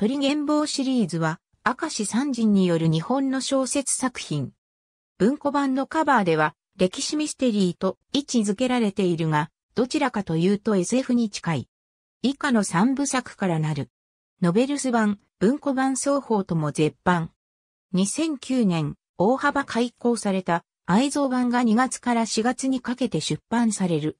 鳥原坊シリーズは、明石三人による日本の小説作品。文庫版のカバーでは、歴史ミステリーと位置づけられているが、どちらかというと SF に近い。以下の三部作からなる。ノベルス版、文庫版双方とも絶版。2009年、大幅開講された愛蔵版が2月から4月にかけて出版される。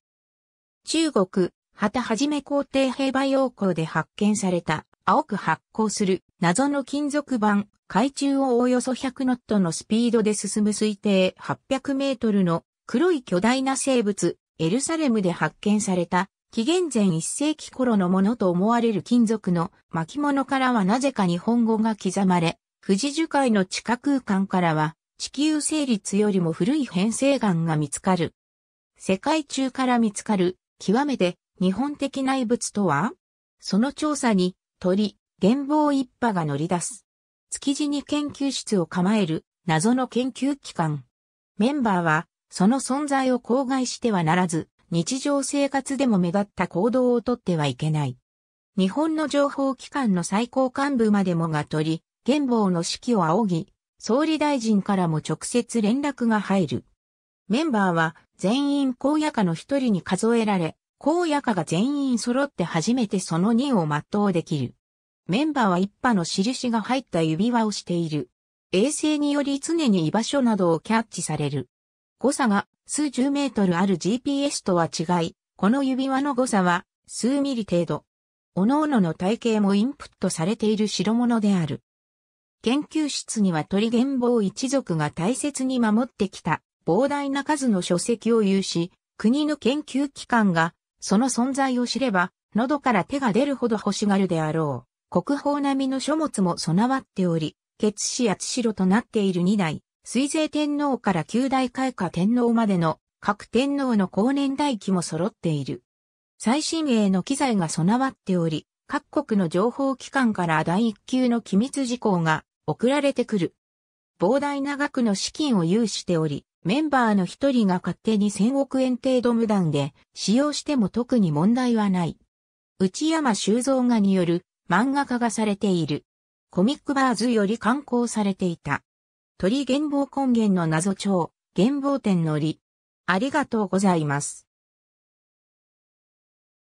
中国、旗はじめ皇帝兵馬陽光で発見された青く発光する謎の金属板、海中をおおよそ100ノットのスピードで進む推定800メートルの黒い巨大な生物、エルサレムで発見された紀元前1世紀頃のものと思われる金属の巻物からはなぜか日本語が刻まれ、富士樹海の地下空間からは地球成立よりも古い変成岩が見つかる。世界中から見つかる極めて日本的内物とはその調査に鳥、原望一派が乗り出す。築地に研究室を構える謎の研究機関。メンバーは、その存在を口外してはならず、日常生活でも目立った行動をとってはいけない。日本の情報機関の最高幹部までもが鳥、原望の指揮を仰ぎ、総理大臣からも直接連絡が入る。メンバーは全員荒野家の一人に数えられ、高野家が全員揃って初めてその任を全うできる。メンバーは一派の印が入った指輪をしている。衛星により常に居場所などをキャッチされる。誤差が数十メートルある GPS とは違い、この指輪の誤差は数ミリ程度。各々の体型もインプットされている代物である。研究室には鳥源坊一族が大切に守ってきた膨大な数の書籍を有し、国の研究機関がその存在を知れば、喉から手が出るほど欲しがるであろう。国宝並みの書物も備わっており、血死や千代となっている二代、水税天皇から九代開花天皇までの各天皇の後年代記も揃っている。最新鋭の機材が備わっており、各国の情報機関から第一級の機密事項が送られてくる。膨大な額の資金を有しており、メンバーの一人が勝手に1000億円程度無断で使用しても特に問題はない。内山修造画による漫画化がされている。コミックバーズより刊行されていた。鳥原貌根源の謎帳、原貌展のり。ありがとうございます。